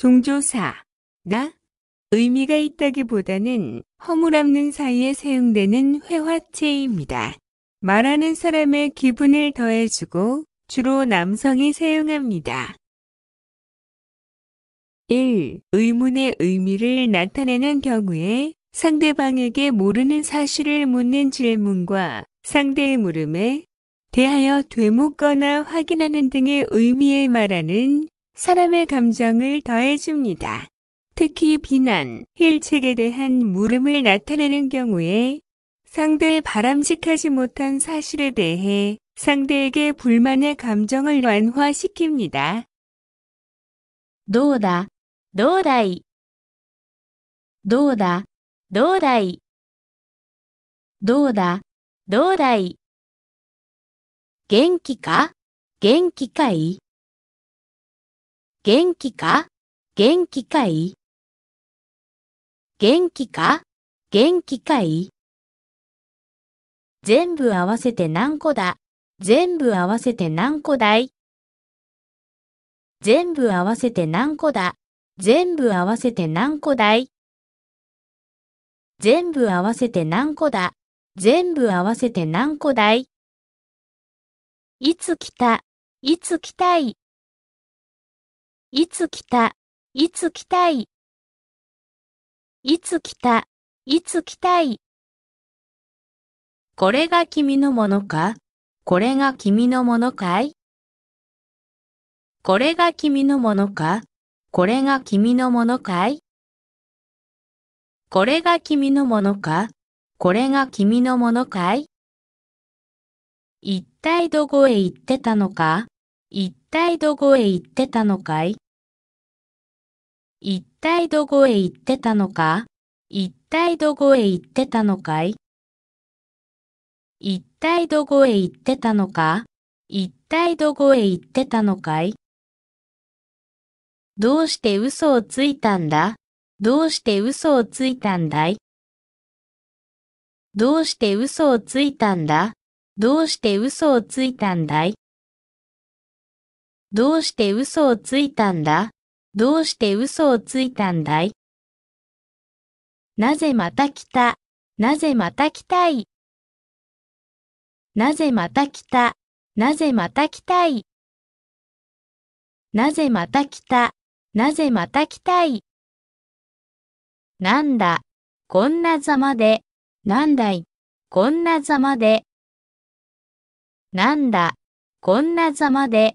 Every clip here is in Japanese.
종조사, 나, 의미가 있다기보다는 허물없는 사이에 사용되는 회화체입니다. 말하는 사람의 기분을 더해주고 주로 남성이 사용합니다. 1. 의문의 의미를 나타내는 경우에 상대방에게 모르는 사실을 묻는 질문과 상대의 물음에 대하여 되묻거나 확인하는 등의 의미에 말하는 사람의 감정을 더해줍니다. 특히 비난, 일책에 대한 물음을 나타내는 경우에 상대의 바람직하지 못한 사실에 대해 상대에게 불만의 감정을 완화시킵니다. 노다, 노다이 노다, 노다이 노다, 노다이 元気か元気かい元気か元気かい元気か元気かい全部合わせて何個だ全部合わせて何個だい全部合わせて何個だ全部合わせて何個だい全部合わせて何個だ全部合わせて何個だいいつ来たいつ来たいいつ来た、いつ来たい。いつ来た、いつ来たい。これが君のものかこれが君のものかいこれが君のものかこれが君のものかいこれが君のものかこれが君のものかい一体どこへ行ってたのか一体どこへ行ってたのかい一体どこへ行ってたのか一体どこへ行ってたのかい一体どこへ行ってたのか一体どこへ行ってたのかいどうして嘘をついたんだどうして嘘をついたんだいどうして嘘をついたんだどうして嘘をついたんだいどうして嘘をついたんだどうして嘘をついたんだいなぜまた来たなぜまた来たいなぜまた来たなぜまた来たいなぜまた来たなぜまた来たいなんだ、こんなざまで、なんだい、こんなざまで。なんだ、こんなざまで。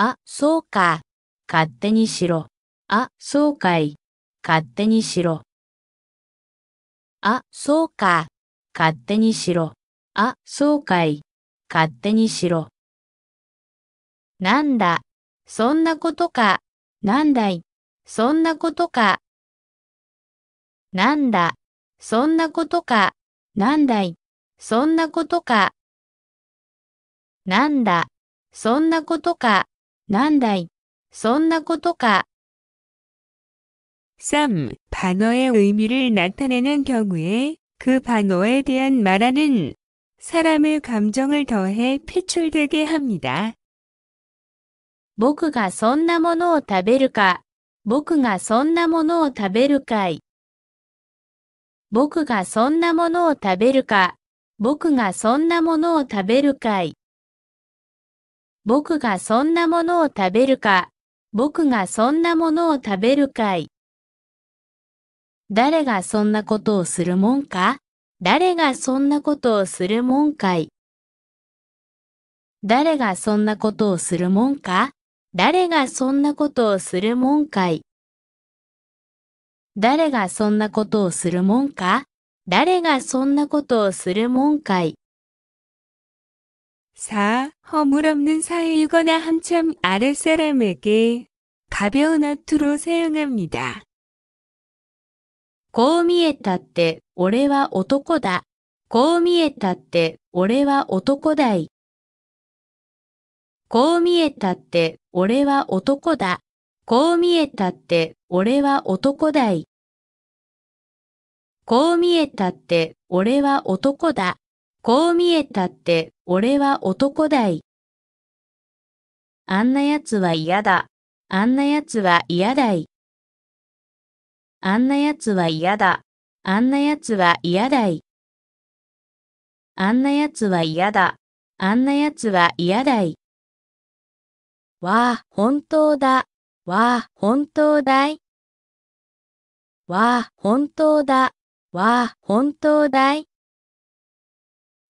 あ、そうか。勝手にしろ。あ、そうかい。勝手にしろ。あ、そうか。勝手にしろ。あ、そうかい。勝手にしろ。なんだ。そんなことか。なんだい。そんなことか。なんだ。そんなことか。なんだい。そんなことか。なんだ。そんなことか。なんだい。そんなことか。3. 반어의의미를나타내는경우에그반어에대한말하는사람의감정을더해표출되게합니다僕がそんなものを食べるか、僕がそんなものを食べるかい。僕がそんなものを食べるか、僕がそんなものを食べるかい。僕がそんなものを食べるか。僕がそんなものを食べるかい。誰がそんなことをするもんか誰がそんなことをするもんかい。誰がそんなことをするもんか誰がそんなことをするもんかい。誰がそんなことをするもんか誰がそんなことをするもんかい。4. 허물없는사이이거나한참아랫사람에게가벼운어투로사용합니다こう見えたって俺は男だ。こう見えたって俺は男だい。こう見えたって俺は男だ。こう見えたって俺は男だい。こう見えたって俺は男だ。こう見えたって俺は男だい。あんな奴は嫌だ。あんな奴は嫌だい。あんな奴は嫌だ。あんな奴は嫌だい。あんな奴は嫌だ。あんな奴は嫌だい。わあ、本当だ。わあ、本当だい。わあ、本当だ。わあ、本当だい。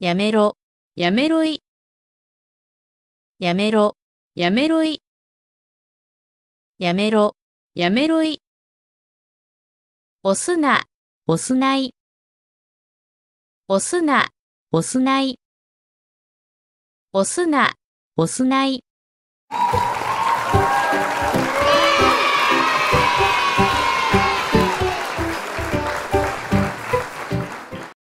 やめろ、やめろい。やめろ、やめろい。やめろ、やめろい。押すな、押すない。押すな、押すない。押すな、押すない。